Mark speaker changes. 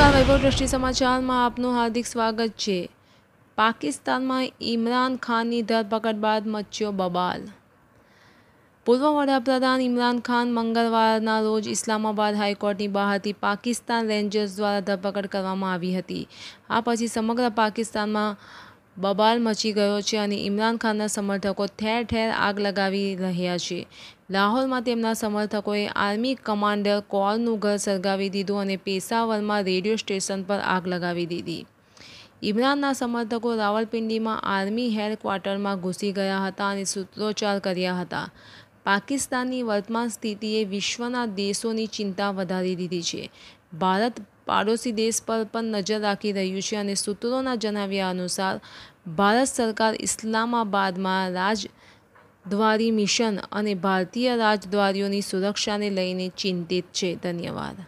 Speaker 1: નમસ્કાર વૈભવ દ્રષ્ટિ સમાચારમાં આપનું હાર્દિક સ્વાગત છે પાકિસ્તાનમાં ઇમરાન ખાનની ધરપકડ બાદ મચ્યો બબાલ પૂર્વ વડાપ્રધાન ઇમરાન ખાન મંગળવારના રોજ ઇસ્લામાબાદ હાઈકોર્ટની બહારથી પાકિસ્તાન રેન્જર્સ દ્વારા ધરપકડ કરવામાં આવી હતી આ પછી સમગ્ર પાકિસ્તાનમાં બબાલ મચી ગયો છે અને ઇમરાન ખાનના સમર્થકો ઠેર ઠેર આગ લગાવી રહ્યા છે લાહોરમાં તેમના સમર્થકોએ આર્મી કમાન્ડર કોલનું ઘર સળગાવી દીધું અને પેશાવરમાં રેડિયો સ્ટેશન પર આગ લગાવી દીધી ઇમરાનના સમર્થકો રાવલપિંડીમાં આર્મી હેડક્વાર્ટરમાં ઘૂસી ગયા હતા અને સૂત્રોચ્ચાર કર્યા હતા પાકિસ્તાનની વર્તમાન સ્થિતિએ વિશ્વના દેશોની ચિંતા વધારી દીધી છે ભારત પાડોશી દેશ પર પણ નજર રાખી રહ્યું છે અને સૂત્રોના જણાવ્યા અનુસાર ભારત સરકાર ઇસ્લામાબાદમાં રાજદ્વારી મિશન અને ભારતીય રાજદ્વારીઓની સુરક્ષાને લઈને ચિંતિત છે ધન્યવાદ